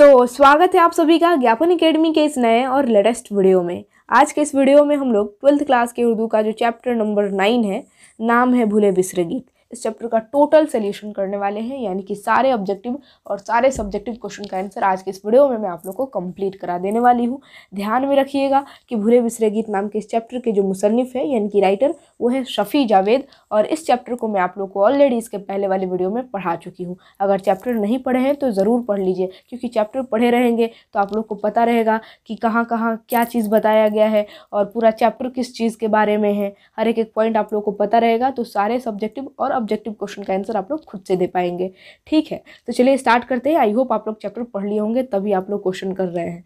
तो स्वागत है आप सभी का ज्ञापन एकेडमी के इस नए और लेटेस्ट वीडियो में आज के इस वीडियो में हम लोग ट्वेल्थ क्लास के उर्दू का जो चैप्टर नंबर नाइन है नाम है भूले बिसरे गीत इस चैप्टर का टोटल सोल्यूशन करने वाले हैं यानी कि सारे ऑब्जेक्टिव और सारे सब्जेक्टिव क्वेश्चन का आंसर आज के इस वीडियो में मैं आप लोग को कंप्लीट करा देने वाली हूँ ध्यान में रखिएगा कि भूरे बिसरे गीत नाम के इस चैप्टर के जो मुसनफ़ है यानी कि राइटर वो है शफ़ी जावेद और इस चैप्टर को मैं आप लोग को ऑलरेडी इसके पहले वाले वीडियो में पढ़ा चुकी हूँ अगर चैप्टर नहीं पढ़े हैं तो ज़रूर पढ़ लीजिए क्योंकि चैप्टर पढ़े रहेंगे तो आप लोग को पता रहेगा कि कहाँ कहाँ क्या चीज़ बताया गया है और पूरा चैप्टर किस चीज़ के बारे में है हर एक एक पॉइंट आप लोग को पता रहेगा तो सारे सब्जेक्टिव और ऑब्जेक्टिव क्वेश्चन का आंसर आप लोग खुद से दे पाएंगे ठीक है तो चलिए स्टार्ट करते हैं आई होप आप लोग चैप्टर पढ़ लिए होंगे तभी आप लोग क्वेश्चन कर रहे हैं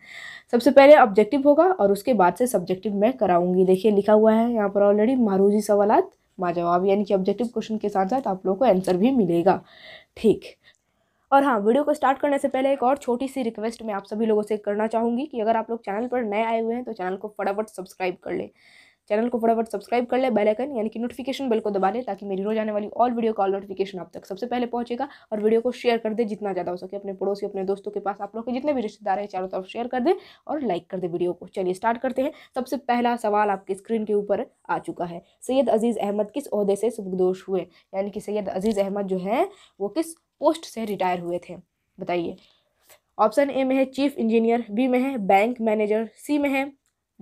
सबसे पहले ऑब्जेक्टिव होगा और उसके बाद से सब्जेक्टिव मैं कराऊंगी देखिए लिखा हुआ है यहाँ पर ऑलरेडी मारूजी सवालत माँ जवाब यानी कि ऑब्जेक्टिव क्वेश्चन के साथ साथ आप लोग को आंसर भी मिलेगा ठीक और हाँ वीडियो को स्टार्ट करने से पहले एक और छोटी सी रिक्वेस्ट मैं आप सभी लोगों से करना चाहूँगी कि अगर आप लोग चैनल पर नए आए हुए हैं तो चैनल को फटाफट सब्सक्राइब कर लें चैनल को फटाफट सब्सक्राइब कर ले बेल आइकन यानी कि नोटिफिकेशन बेल को दबा ले ताकि मेरी रोज आने वाली ऑल वीडियो कॉल नोटिफिकेशन आप तक सबसे पहले पहुंचेगा और वीडियो को शेयर कर दे जितना ज़्यादा हो सके अपने पड़ोसी अपने दोस्तों के पास आप लोग के जितने भी रिश्तेदार हैं चारों तरफ शेयर कर दें और लाइक कर दे वीडियो को चलिए स्टार्ट करते हैं सबसे पहला सवाल आपके स्क्रीन के ऊपर आ चुका है सैयद अजीज़ अहमद किस अहदे से सुखदोष हुए यानी कि सैयद अजीज़ अहमद जो है वो किस पोस्ट से रिटायर हुए थे बताइए ऑप्शन ए में है चीफ इंजीनियर बी में है बैंक मैनेजर सी में है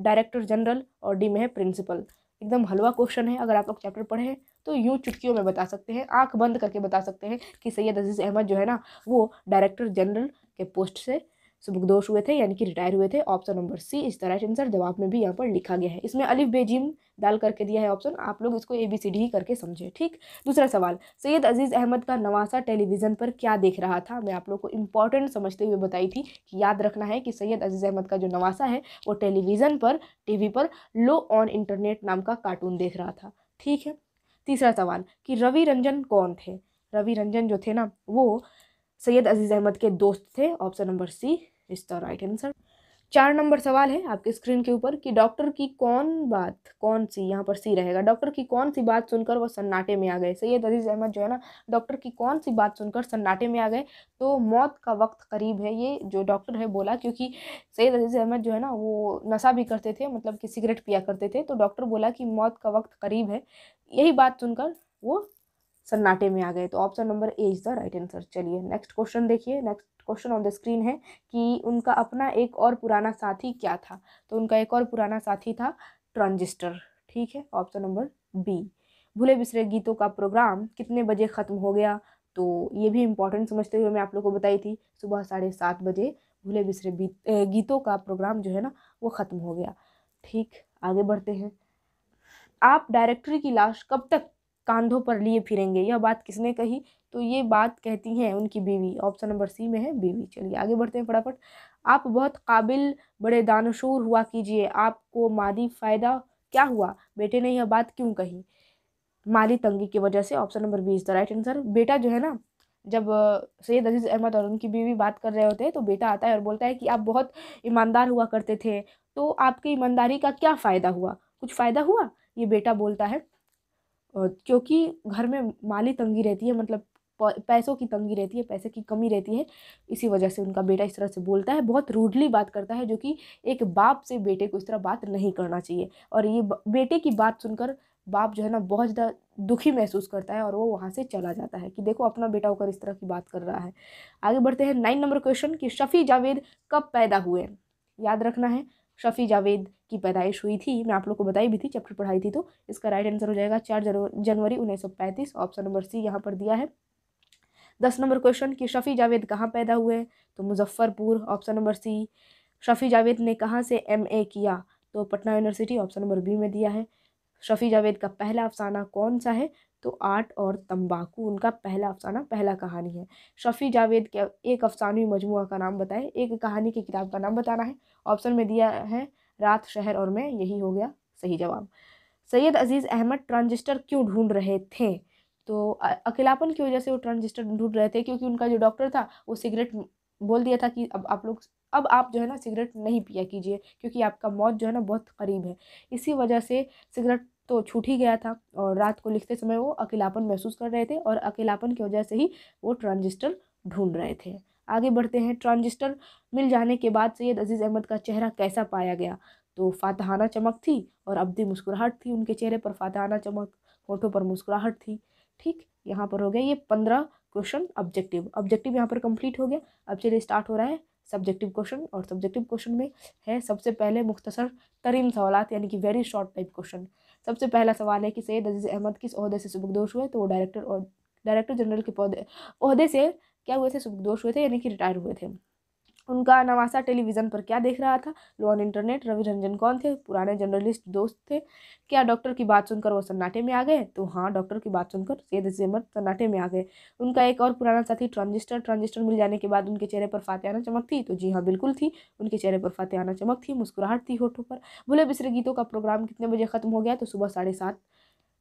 डायरेक्टर जनरल और डी में है प्रिंसिपल एकदम हलवा क्वेश्चन है अगर आप लोग चैप्टर पढ़े हैं तो यूँ चुटकियों में बता सकते हैं आंख बंद करके बता सकते हैं कि सैयद अजीज़ अहमद जो है ना वो डायरेक्टर जनरल के पोस्ट से सुबुकदोष हुए थे यानी कि रिटायर हुए थे ऑप्शन नंबर सी इस तरह राइट आंसर जवाब में भी यहाँ पर लिखा गया है इसमें अलिफ बेजिम डाल करके दिया है ऑप्शन आप लोग इसको ए बी सी डी करके समझे ठीक दूसरा सवाल सैयद अजीज़ अहमद का नवासा टेलीविज़न पर क्या देख रहा था मैं आप लोग को इम्पॉर्टेंट समझते हुए बताई थी कि याद रखना है कि सैयद अजीज़ अहमद का जो नवासा है वो टेलीविज़न पर टी पर लो ऑन इंटरनेट नाम का कार्टून देख रहा था ठीक है तीसरा सवाल कि रवि रंजन कौन थे रवि रंजन जो थे ना वो सैयद अजीज़ अहमद के दोस्त थे option number C is the right answer चार नंबर सवाल है आपके स्क्रीन के ऊपर कि डॉक्टर की कौन बात कौन सी यहाँ पर सी रहेगा डॉक्टर की कौन सी बात सुनकर वो सन्नाटे में आ गए सैयद अजीज अहमद जो है ना डॉक्टर की कौन सी बात सुनकर सन्नाटे में आ गए तो मौत का वक्त करीब है ये जो डॉक्टर है बोला क्योंकि सैयद अजीज़ अहमद जो है ना वो नशा भी करते थे मतलब कि सिगरेट पिया करते थे तो डॉक्टर बोला कि मौत का वक्त करीब है यही बात सुनकर वो सन्नाटे में आ गए तो option number A is the right answer चलिए नेक्स्ट क्वेश्चन देखिए next question on the screen है कि उनका अपना एक और पुराना साथी क्या था तो उनका एक और पुराना साथी था ट्रांजिस्टर ठीक है ऑप्शन नंबर बी भूले बिसरे गीतों का प्रोग्राम कितने बजे ख़त्म हो गया तो ये भी इम्पोर्टेंट समझते हुए मैं आप लोग को बताई थी सुबह साढ़े सात बजे भूले बिसरे गीतों का प्रोग्राम जो है ना वो ख़त्म हो गया ठीक आगे बढ़ते हैं आप डायरेक्टरी की लाश कब तक कांधों पर लिए फिरेंगे यह बात किसने कही तो ये बात कहती हैं उनकी बीवी ऑप्शन नंबर सी में है बीवी चलिए आगे बढ़ते हैं फटाफट आप बहुत काबिल बड़े दानशूर हुआ कीजिए आपको मादी फ़ायदा क्या हुआ बेटे ने यह बात क्यों कही माली तंगी की वजह से option number B is the right answer बेटा जो है ना जब सैयद अजीज़ अहमद और उनकी बीवी बात कर रहे होते हैं तो बेटा आता है और बोलता है कि आप बहुत ईमानदार हुआ करते थे तो आपकी ईमानदारी का क्या फ़ायदा हुआ कुछ फ़ायदा हुआ ये बेटा बोलता है क्योंकि घर में माली तंगी रहती है मतलब पैसों की तंगी रहती है पैसे की कमी रहती है इसी वजह से उनका बेटा इस तरह से बोलता है बहुत रूडली बात करता है जो कि एक बाप से बेटे को इस तरह बात नहीं करना चाहिए और ये बेटे की बात सुनकर बाप जो है ना बहुत ज़्यादा दुखी महसूस करता है और वो वहाँ से चला जाता है कि देखो अपना बेटा होकर इस तरह की बात कर रहा है आगे बढ़ते हैं नाइन नंबर क्वेश्चन कि शफ़ी जावेद कब पैदा हुए याद रखना है शफ़ी जावेद की पैदाइश हुई थी मैं आप लोग को बताई भी थी चैप्टर पढ़ाई थी तो इसका राइट आंसर हो जाएगा चार जनवरी उन्नीस ऑप्शन नंबर सी यहाँ पर दिया है दस नंबर क्वेश्चन कि शफ़ी जावेद कहाँ पैदा हुए तो Muzaffarpur option number C Shafi Javed ने कहाँ से एम ए किया तो Patna university option number B में दिया है शफ़ी जावेद का पहला अफसाना कौन सा है तो आर्ट और तंबाकू उनका पहला अफसाना पहला कहानी है शफ़ी जावेद के एक अफसानवी मजमु का नाम बताएं एक कहानी की किताब का नाम बताना है ऑप्शन में दिया है रात शहर और मैं यही हो गया सही जवाब सैयद अजीज़ अहमद ट्रांजिस्टर क्यों ढूंढ रहे थे तो अकेलापन की वजह से वो ट्रांजिस्टर ढूंढ रहे थे क्योंकि उनका जो डॉक्टर था वो सिगरेट बोल दिया था कि अब आप लोग अब आप जो है ना सिगरेट नहीं पिया कीजिए क्योंकि आपका मौत जो है ना बहुत करीब है इसी वजह से सिगरेट तो छूट ही गया था और रात को लिखते समय वो अकेलापन महसूस कर रहे थे और अकेलापन की वजह से ही वो ट्रांजिस्टर ढूंढ रहे थे आगे बढ़ते हैं ट्रांजिस्टर मिल जाने के बाद सैयद अजीज़ अहमद का चेहरा कैसा पाया गया तो फातहाना चमक थी और भी मुस्कुराहट थी उनके चेहरे पर फातहाना चमक होठों पर मुस्कुराहट थी ठीक यहाँ पर हो गया ये पंद्रह क्वेश्चन ऑब्जेक्टिव ऑब्जेक्टिव यहाँ पर कंप्लीट हो गया अब चलिए स्टार्ट हो रहा है सब्जेक्टिव क्वेश्चन और सब्जेक्टिव क्वेश्चन में है सबसे पहले मुख्तसर तरीन सवालत यानी कि वेरी शॉर्ट टाइप क्वेश्चन सबसे पहला सवाल है कि सैयद अजीज़ अहमद किस अहदे से सुबकदोश हुए तो वो डायरेक्टर और डायरेक्टर जनरल के पौधे अहदे से क्या हुए थे सुबकदोश हुए थे यानी कि रिटायर हुए थे उनका नवासा टेलीविज़न पर क्या देख रहा था लो ऑन इंटरनेट रवि रंजन कौन थे पुराने जर्नलिस्ट दोस्त थे क्या डॉक्टर की बात सुनकर वो सन्नाटे में आ गए तो हाँ डॉक्टर की बात सुनकर सैद जहमत सन्नाटे में आ गए उनका एक और पुराना साथी ट्रांजिस्टर ट्रांजिस्टर मिल जाने के बाद उनके चेहरे पर फातियाना चमक थी तो जी हाँ बिल्कुल थी उनके चेहरे पर फातियाना चमक थी मुस्कुराहट थी होठों पर भूले बिसरे गीतों का प्रोग्राम कितने बजे ख़त्म हो गया तो सुबह साढ़े सात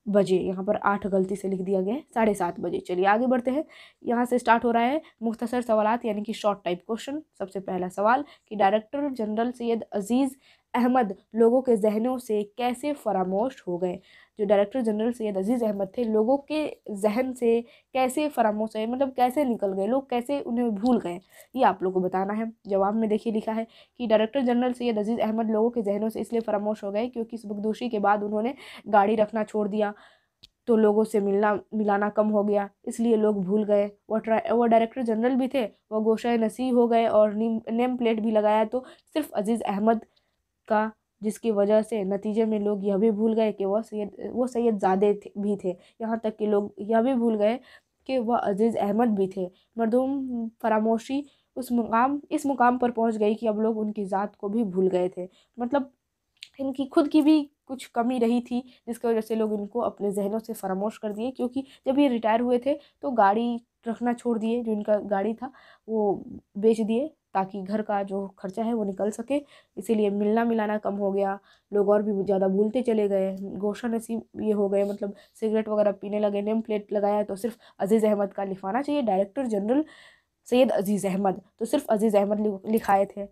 बजे यहाँ पर आठ गलती से लिख दिया गया है साढ़े सात बजे चलिए आगे बढ़ते हैं यहाँ से स्टार्ट हो रहा है मुख्तसर सवाल यानी कि शॉर्ट टाइप क्वेश्चन सबसे पहला सवाल कि डायरेक्टर जनरल सैयद अजीज़ अहमद लोगों के जहनों से कैसे फरामोश हो गए जो डायरेक्टर जनरल सैद अजीज़ अहमद थे लोगों के जहन से कैसे फरामोश हुए मतलब कैसे निकल गए लोग कैसे उन्हें भूल गए ये आप लोगों को बताना है जवाब में देखिए लिखा है कि डायरेक्टर जनरल सैद अजीज़ अहमद लोगों के जहनों से इसलिए फरामोश हो गए क्योंकि इस बखदोशी के बाद उन्होंने गाड़ी रखना छोड़ दिया तो लोगों से मिलना मिलाना कम हो गया इसलिए लोग भूल गए वह वह डायरेक्टर जनरल भी थे वह गोशा नसी हो गए और नेम प्लेट भी लगाया तो सिर्फ अजीज़ अहमद का जिसकी वजह से नतीजे में लोग यह भी भूल गए कि वह सैयद वो सैयद ज़ादे भी थे यहाँ तक कि लोग यह भी भूल गए कि वह अजीज़ अहमद भी थे मरदूम फरामोशी उस मुकाम इस मुकाम पर पहुँच गई कि अब लोग उनकी ज़ात को भी भूल गए थे मतलब इनकी खुद की भी कुछ कमी रही थी जिसकी वजह से लोग इनको अपने जहनों से फरामोश कर दिए क्योंकि जब ये रिटायर हुए थे तो गाड़ी रखना छोड़ दिए जो इनका गाड़ी था वो बेच दिए ताकि घर का जो खर्चा है वो निकल सके इसीलिए मिलना मिलाना कम हो गया लोग और भी ज़्यादा भूलते चले गए गोशा नसीब ये हो गए मतलब सिगरेट वगैरह पीने लगे नेम प्लेट लगाया तो सिर्फ अजीज़ अहमद का लिखाना चाहिए डायरेक्टर जनरल सैयद अजीज़ अहमद तो सिर्फ अजीज़ अहमद लिखाए थे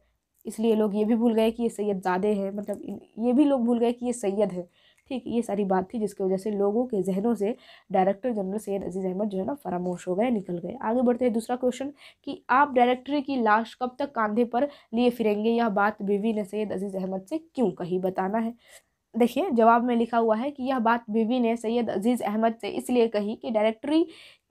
इसलिए लोग ये भी भूल गए कि ये सैयद ज़ादे हैं मतलब ये भी लोग भूल गए कि ये सैयद है ठीक ये सारी बात थी जिसकी वजह से लोगों के जहनों से डायरेक्टर जनरल सैयद अजीज़ अहमद जो है ना फरामोश हो गए निकल गए आगे बढ़ते हैं दूसरा क्वेश्चन कि आप डायरेक्टर की लाश कब तक कांधे पर लिए फिरेंगे यह बात बीवी ने सैयद अजीज़ अहमद से क्यों कही बताना है देखिए जवाब में लिखा हुआ है कि यह बात बीवी ने सैयद अजीज़ अहमद से इसलिए कही कि डायरेक्टरी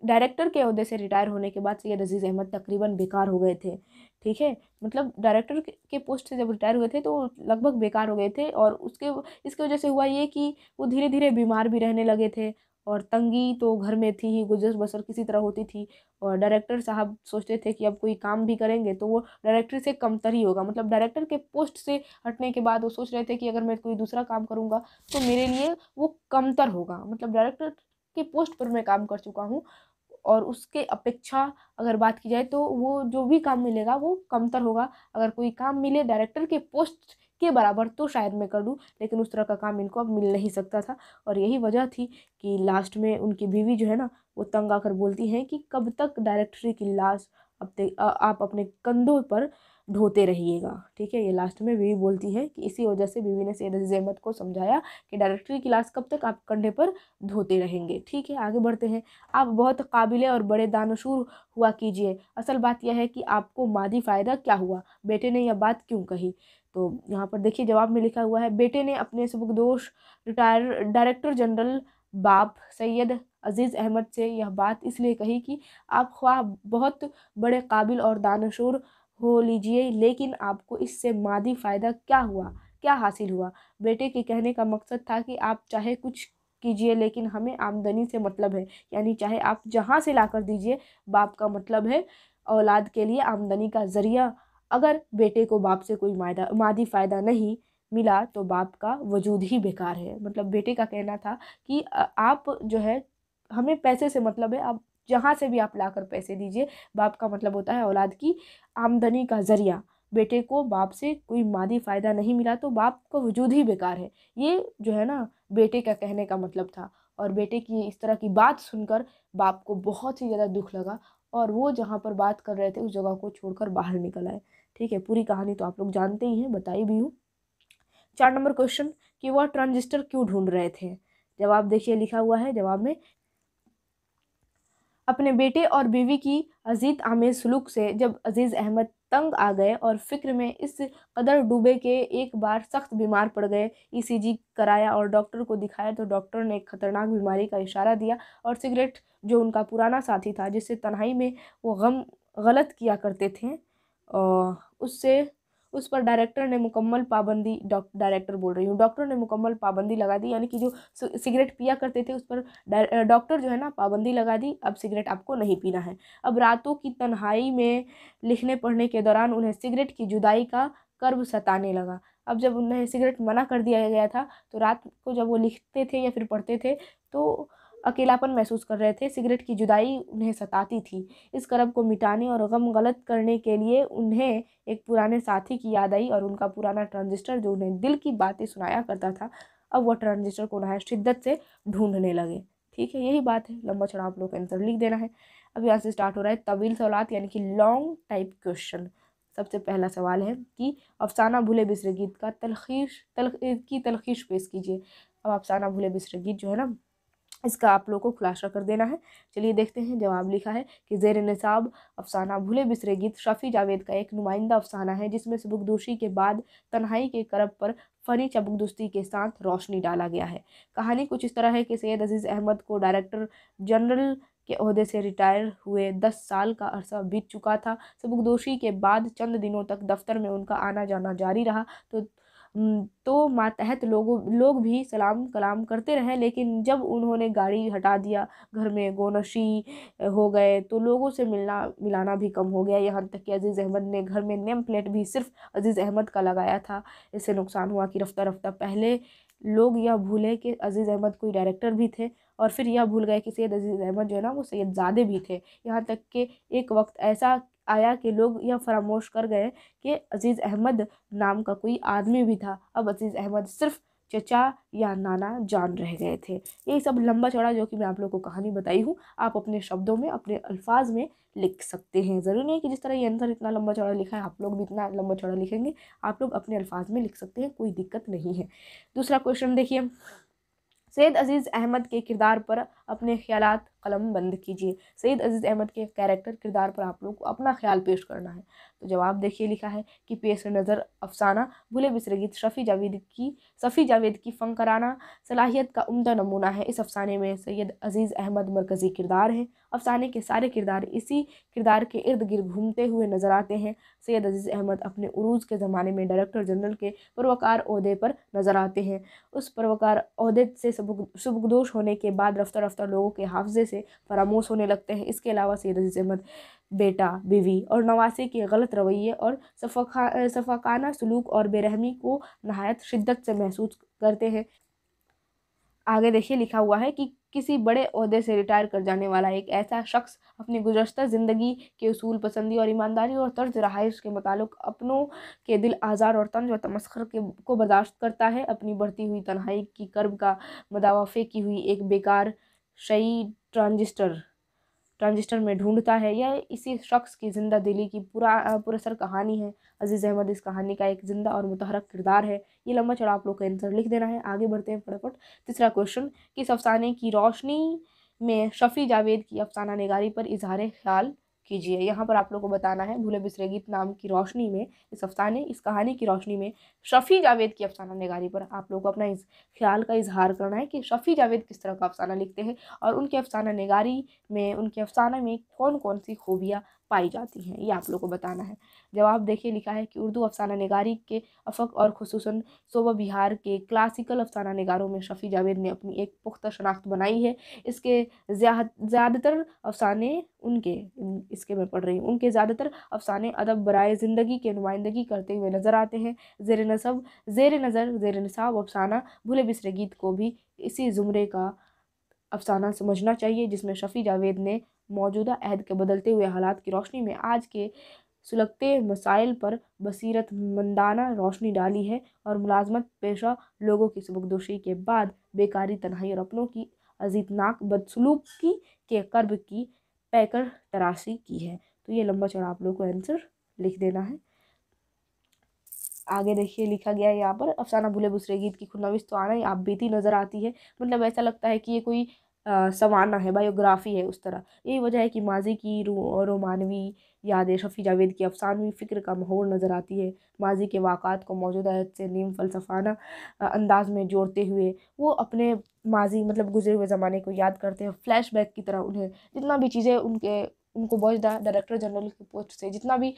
डायरेक्टर के अहदे से रिटायर होने के बाद सैयद अजीज़ अहमद तकरीबन बेकार हो गए थे ठीक है मतलब डायरेक्टर के पोस्ट से जब रिटायर हुए थे तो लगभग बेकार हो गए थे और उसके इसकी वजह से हुआ ये कि वो धीरे धीरे बीमार भी रहने लगे थे और तंगी तो घर में थी ही गुजर बसर किसी तरह होती थी और डायरेक्टर साहब सोचते थे कि अब कोई काम भी करेंगे तो वो डायरेक्टर से कमतर ही होगा मतलब डायरेक्टर के पोस्ट से हटने के बाद वो सोच रहे थे कि अगर मैं कोई दूसरा काम करूँगा तो मेरे लिए वो कमतर होगा मतलब डायरेक्टर के पोस्ट पर मैं काम कर चुका हूँ और उसके अपेक्षा अगर बात की जाए तो वो जो भी काम मिलेगा वो कमतर होगा अगर कोई काम मिले डायरेक्टर के पोस्ट के बराबर तो शायद मैं कर लूँ लेकिन उस तरह का काम इनको अब मिल नहीं सकता था और यही वजह थी कि लास्ट में उनकी बीवी जो है ना वो तंग आकर बोलती हैं कि कब तक डायरेक्टरी की लाश अब आप अपने कंधों पर ढोते रहिएगा ठीक है ये लास्ट में बीवी बोलती है कि इसी वजह से बीवी ने सैयद अहमद को समझाया कि डायरेक्टरी की लाश कब तक आप कंधे पर धोते रहेंगे ठीक है आगे बढ़ते हैं आप बहुत काबिल और बड़े दानशूर हुआ कीजिए असल बात यह है कि आपको मादी फ़ायदा क्या हुआ बेटे ने यह बात क्यों कही तो यहाँ पर देखिए जवाब में लिखा हुआ है बेटे ने अपने सबकदोश रिटायर डायरेक्टर जनरल बाप सैयद अज़ीज़ अहमद से यह बात इसलिए कही कि आप ख्वाह बहुत बड़े काबिल और दानशूर हो लीजिए लेकिन आपको इससे मादी फ़ायदा क्या हुआ क्या हासिल हुआ बेटे के कहने का मकसद था कि आप चाहे कुछ कीजिए लेकिन हमें आमदनी से मतलब है यानी चाहे आप जहाँ से ला दीजिए बाप का मतलब है औलाद के लिए आमदनी का ज़रिया अगर बेटे को बाप से कोई मायदा मादी फ़ायदा नहीं मिला तो बाप का वजूद ही बेकार है मतलब बेटे का कहना था कि आप जो है हमें पैसे से मतलब है आप जहाँ से भी आप लाकर पैसे दीजिए बाप का मतलब होता है औलाद की आमदनी का ज़रिया बेटे को बाप से कोई मादी फ़ायदा नहीं मिला तो बाप का वजूद ही बेकार है ये जो है ना बेटे का कहने का मतलब था और बेटे की इस तरह की बात सुनकर बाप को बहुत ही ज़्यादा दुख लगा और वो जहाँ पर बात कर रहे थे उस जगह को छोड़कर बाहर निकल आए ठीक है पूरी कहानी तो आप लोग जानते ही हैं बताई भी हूँ चार नंबर क्वेश्चन कि वह ट्रांजिस्टर क्यों ढूंढ रहे थे जवाब देखिए लिखा हुआ है जवाब में अपने बेटे और बीवी की अजीत आमिर सलूक से जब अजीज़ अहमद तंग आ गए और फिक्र में इस कदर डूबे के एक बार सख्त बीमार पड़ गए ईसीजी e कराया और डॉक्टर को दिखाया तो डॉक्टर ने एक खतरनाक बीमारी का इशारा दिया और सिगरेट जो उनका पुराना साथी था जिससे तन्हाई में वो गम गलत किया करते थे उससे उस पर डायरेक्टर ने मुकम्मल पाबंदी डायरेक्टर बोल रही हूँ डॉक्टर ने मुकम्मल पाबंदी लगा दी यानी कि जो सिगरेट पिया करते थे उस पर डॉक्टर जो है ना पाबंदी लगा दी अब सिगरेट आपको नहीं पीना है अब रातों की तन्हाई में लिखने पढ़ने के दौरान उन्हें सिगरेट की जुदाई का कर्ब सताने लगा अब जब उन्हें सिगरेट मना कर दिया गया था तो रात को जब वो लिखते थे या फिर पढ़ते थे तो अकेलापन महसूस कर रहे थे सिगरेट की जुदाई उन्हें सताती थी इस क्रम को मिटाने और गम गलत करने के लिए उन्हें एक पुराने साथी की याद आई और उनका पुराना ट्रांजिस्टर जो उन्हें दिल की बातें सुनाया करता था अब वह ट्रांजिस्टर को उन्हें शिद्दत से ढूंढने लगे ठीक है यही बात है लंबा चौड़ा आप लोग आंसर लिख देना है अब यहाँ से स्टार्ट हो रहा है तवील सवालत यानी कि लॉन्ग टाइप क्वेश्चन सबसे पहला सवाल है कि अफसाना भूले बिसरे गीत का तलखीश तल की तलखीश पेश कीजिए अब अफसाना भूले बिसरे गीत जो है ना इसका आप लोगों को खुलासा कर देना है चलिए देखते हैं जवाब लिखा है कि जेर नसाब अफसाना भूले बिसरे गीत शफ़ी जावेद का एक नुमाइंदा अफसाना है जिसमें सबकदोशी के बाद तन्हाई के करब पर फ़नी चबकदुस्ती के साथ रोशनी डाला गया है कहानी कुछ इस तरह है कि सैयद अजीज़ अहमद को डायरेक्टर जनरल के अहदे से रिटायर हुए दस साल का अरसा बीत चुका था सबकदोशी के बाद चंद दिनों तक दफ्तर में उनका आना जाना जारी रहा तो तो मातहत लोगों लोग भी सलाम कलाम करते रहे लेकिन जब उन्होंने गाड़ी हटा दिया घर में गोनशी हो गए तो लोगों से मिलना मिलाना भी कम हो गया यहाँ तक कि अज़ीज़ अहमद ने घर में नेम प्लेट भी सिर्फ अज़ीज़ अहमद का लगाया था इससे नुकसान हुआ कि रफ्ता रफ्ता पहले लोग यह भूले कि अज़ीज़ अहमद कोई डायरेक्टर भी थे और फिर यह भूल गए कि सैयद अज़ीज़ अहमद जो है ना वो सैयद ज़ादे भी थे यहाँ तक कि एक वक्त ऐसा आया कि लोग यह फरामोश कर गए कि अजीज़ अहमद नाम का कोई आदमी भी था अब अजीज़ अहमद सिर्फ़ चचा या नाना जान रह गए थे यही सब लंबा चौड़ा जो कि मैं आप लोग को कहानी बताई हूँ आप अपने शब्दों में अपने अल्फाज में लिख सकते हैं ज़रूरी नहीं कि जिस तरह ये आंसर इतना लंबा चौड़ा लिखा है आप लोग भी इतना लंबा चौड़ा लिखेंगे आप लोग अपने अल्फाज में लिख सकते हैं कोई दिक्कत नहीं है दूसरा क्वेश्चन देखिए सैद अजीज़ अहमद के किरदार पर अपने ख्याल कलम बंद कीजिए सैद अज़ीज़ अहमद के कैरेक्टर किरदार पर आप लोग को अपना ख्याल पेश करना है तो जवाब देखिए लिखा है कि पेश नज़र अफसाना भुले बिसरे गीत शफ़ी जावेद की सफ़ी जावेद की फंकराना सलाहियत का उमदा नमूना है इस अफसाने में सैद अज़ीज़ अहमद मरकज़ी किरदार है अफसाने के सारे किरदार इसी किरदार के इर्द गिर्द घूमते हुए नज़र आते हैं सैद अज़ीज़ अहमद अपने उरूज के ज़माने में डायरेक्टर जनरल के परवकार अहदे पर नज़र आते हैं उस परवकार अहदे से सबकदोश होने के बाद रफ्तार याफ्ता लोगों के हाफजे से फरामोश होने लगते हैं इसके अलावा सैद अजीज़ अहमद बेटा बीवी और नवासे के गलत रवैये और सफ़ा सफाकाना सलूक और बेरहमी को नहायत शिद्दत से महसूस करते हैं आगे देखिए लिखा हुआ है कि किसी बड़े अहदे से रिटायर कर जाने वाला एक ऐसा शख्स अपनी गुजशत ज़िंदगी के असूल पसंदी और ईमानदारी और तर्ज रहाइश के मतलब अपनों के दिल आज़ार और तंज और तमस्कर के को बर्दाश्त करता है अपनी बढ़ती हुई तनहाई की कर्ब का मदावाफ़े की हुई एक बेकार शई ट्रांजिस्टर ट्रांजिस्टर में ढूंढता है यह इसी शख्स की जिंदा दिली की पूरा पुरसर कहानी है अजीज़ अहमद इस कहानी का एक ज़िंदा और मुतहरक किरदार है ये लंबा चढ़ा आप लोग का आंसर लिख देना है आगे बढ़ते हैं फटाफट तीसरा क्वेश्चन किस अफसाने की रोशनी में शफ़ी जावेद की अफसाना निगारी पर इजहार ख्याल कीजिए यहाँ पर आप लोग को बताना है भूले बिसरे गीत नाम की रोशनी में इस अफसाने इस कहानी की रोशनी में शफ़ी जावेद की अफसाना निगारी पर आप लोग को अपना इस ख्याल का इजहार करना है कि शफ़ी जावेद किस तरह का अफसाना लिखते हैं और उनके अफसाना निगारी में उनके अफसाना में कौन कौन सी खूबियाँ पाई जाती हैं ये आप लोग को बताना है जवाब देखिए लिखा है कि उर्दू अफसाना नगारी के अफक और खसूस शोबा बिहार के क्लासिकल अफसाना नगारों में शफ़ी जावेद ने अपनी एक पुख्ता शनाख्त बनाई है इसके ज़्यादातर अफसाने उनके इसके मैं पढ़ रही हूँ उनके ज़्यादातर अफसाने अदब बरए ज़िंदगी के नुमाइंदगी करते हुए नज़र आते हैं जेर नसब जेर नज़र जेर नसाब अफसाना भूले बिसरे गीत को भी इसी ज़ुमरे का अफसाना समझना चाहिए जिसमें शफ़ी जावेद ने मौजूदा अहद के बदलते हुए हालात की रोशनी में आज के सुलगते मसाइल पर मंदाना रोशनी डाली है और मुलाजमत पेशा लोगों की सबकदोशी के बाद बेकारी तनहाई और अपनों की अजीतनाक बदसलूक की के कर्ब की पैकर तराशी की है तो ये लंबा चौड़ा आप लोग को आंसर लिख देना है आगे देखिए लिखा गया है यहाँ पर अफसाना भूले बुसरे गीत की खुनविश तो आना ही आप बीती नज़र आती है मतलब ऐसा लगता है कि ये कोई संवारना है बायोग्राफी है उस तरह यही वजह है कि माजी की और रोमानवी यादें शफ़ी जावेद की अफसानवी फ़िक्र का माहौल नज़र आती है माजी के वाक़ात को मौजूदा हद से नीम फ़लसफाना अंदाज में जोड़ते हुए वो अपने माजी मतलब गुजरे हुए ज़माने को याद करते हैं फ्लैशबैक की तरह उन्हें जितना भी चीज़ें उनके उनको ज़्यादा डायरेक्टर जनरल की पोस्ट से जितना भी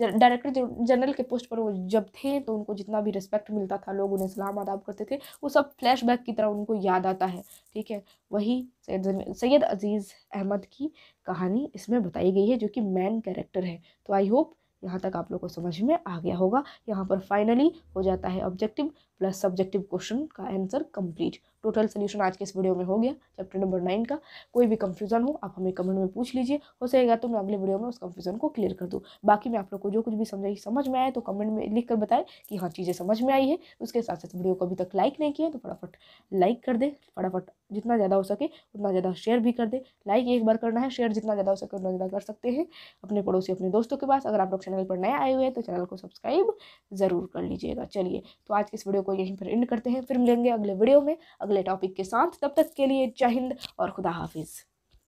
डायरेक्टर जनरल के पोस्ट पर वो जब थे तो उनको जितना भी रिस्पेक्ट मिलता था लोग उन्हें सलाम आदाब करते थे वो सब फ्लैशबैक की तरह उनको याद आता है ठीक है वही सैयद अजीज़ अहमद की कहानी इसमें बताई गई है जो कि मैन कैरेक्टर है तो आई होप यहाँ तक आप लोग को समझ में आ गया होगा यहाँ पर फाइनली हो जाता है ऑब्जेक्टिव प्लस सब्जेक्टिव क्वेश्चन का आंसर कंप्लीट टोटल सोल्यूशन आज के इस वीडियो में हो गया चैप्टर नंबर नाइन का कोई भी कंफ्यूजन हो आप हमें कमेंट में पूछ लीजिए हो सकेगा तो मैं अगले वीडियो में उस कंफ्यूजन को क्लियर कर दूँ बाकी मैं आप लोग को जो कुछ भी समझाई समझ में आए तो कमेंट में लिख कर बताएं कि हाँ चीज़ें समझ में आई है उसके साथ साथ वीडियो को अभी तक लाइक नहीं किया तो फटाफट लाइक कर दे फटाफट जितना ज़्यादा हो सके उतना ज़्यादा शेयर भी कर दे लाइक एक बार करना है शेयर जितना ज़्यादा हो सके उतना ज़्यादा कर सकते हैं अपने पड़ोसी अपने दोस्तों के पास अगर आप लोग चैनल पर नए आए हुए हैं तो चैनल को सब्सक्राइब ज़रूर कर लीजिएगा चलिए तो आज के इस वीडियो को यहीं पर एंड करते हैं फिर मिलेंगे अगले वीडियो में अगले वाले टॉपिक के साथ तब तक के लिए जय हिंद और खुदा हाफिज़